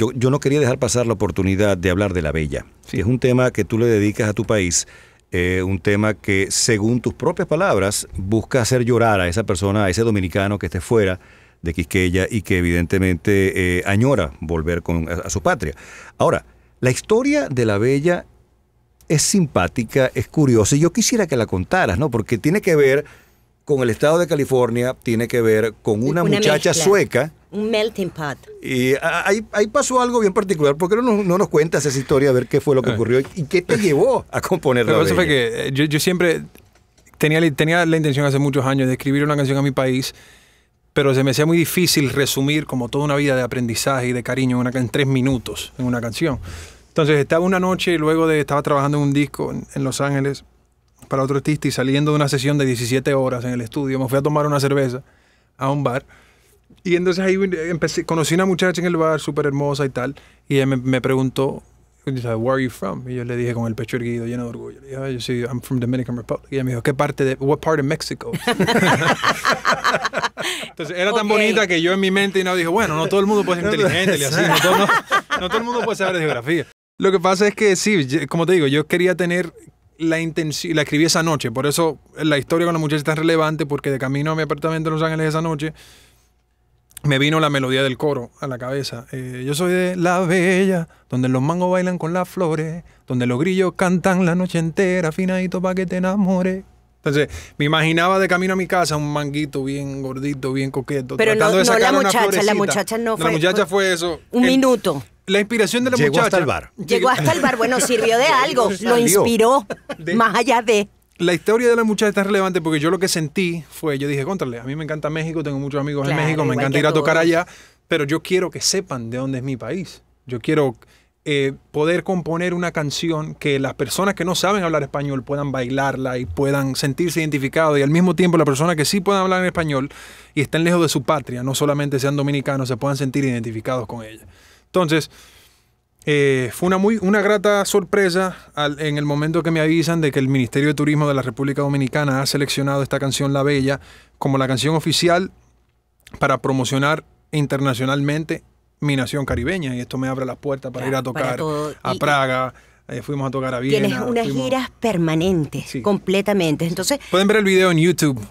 Yo, yo, no quería dejar pasar la oportunidad de hablar de la bella. Si es un tema que tú le dedicas a tu país, eh, un tema que, según tus propias palabras, busca hacer llorar a esa persona, a ese dominicano que esté fuera de Quisqueya y que evidentemente eh, añora volver con, a, su patria. Ahora, la historia de la bella es simpática, es curiosa y yo quisiera que la contaras, ¿no? Porque tiene que ver con el estado de California, tiene que ver con una, muchacha sueca un melting pot. Y ahí, pasó algo bien particular. ¿Por qué no, nos cuentas esa historia, a ver qué fue lo que ah. ocurrió y qué te llevó a componer la Eso fue que eh, yo, yo siempre tenía, tenía la intención hace muchos años de escribir una canción a mi país pero se me hacía muy difícil resumir como toda una vida de aprendizaje y de cariño en, en tres minutos en una canción. Entonces estaba una noche luego de estaba trabajando en un disco en, en, Los Ángeles para otro artista y saliendo de una sesión de 17 horas en el estudio, me fui a tomar una cerveza a un bar y entonces ahí empecé, conocí una muchacha en el bar, súper hermosa y tal, y ella me, preguntó, where are you from? Y yo le dije con el pecho erguido, lleno de orgullo, ah, yo soy, I'm from Dominican Republic. Y ella me dijo, ¿qué parte de, what part of Mexico? Entonces era tan bonita que yo en mi mente y no dije, bueno, no todo el mundo puede ser inteligente y así, no todo, el mundo puede saber de geografía. Lo que pasa es que sí, como te digo, yo quería tener la intención, la escribí esa noche, por eso la historia con la muchacha es tan relevante, porque de camino a mi apartamento en Los Ángeles esa noche, me vino la melodía del coro a la cabeza. Eh, yo soy de La Bella, donde los mangos bailan con las flores, donde los grillos cantan la noche entera, finadito pa' que te enamores. Entonces, me imaginaba de camino a mi casa un manguito bien gordito, bien coqueto, Pero no, no la muchacha, la muchacha no fue. La muchacha fue eso. Un minuto. La inspiración de la muchacha. Llegó hasta el bar. Llegó hasta el bar, bueno, sirvió de algo, lo inspiró, más allá de la historia de la muchacha es relevante porque yo lo que sentí fue, yo dije, contrale, a mí me encanta México, tengo muchos amigos en México, me encanta ir a tocar allá, pero yo quiero que sepan de dónde es mi país. Yo quiero eh, poder componer una canción que las personas que no saben hablar español puedan bailarla y puedan sentirse identificados y al mismo tiempo las personas que sí puedan hablar en español y estén lejos de su patria, no solamente sean dominicanos, se puedan sentir identificados con ella. Entonces, eh, fue una, muy, una grata sorpresa en el momento que me avisan de que el Ministerio de Turismo de la República Dominicana ha seleccionado esta canción La Bella como la canción oficial para promocionar internacionalmente mi nación caribeña. Y esto me abre las puertas para, ir a tocar a Praga. Eh, fuimos a tocar a Viena. Tienes unas giras permanentes, completamente. Entonces, pueden ver el video en YouTube.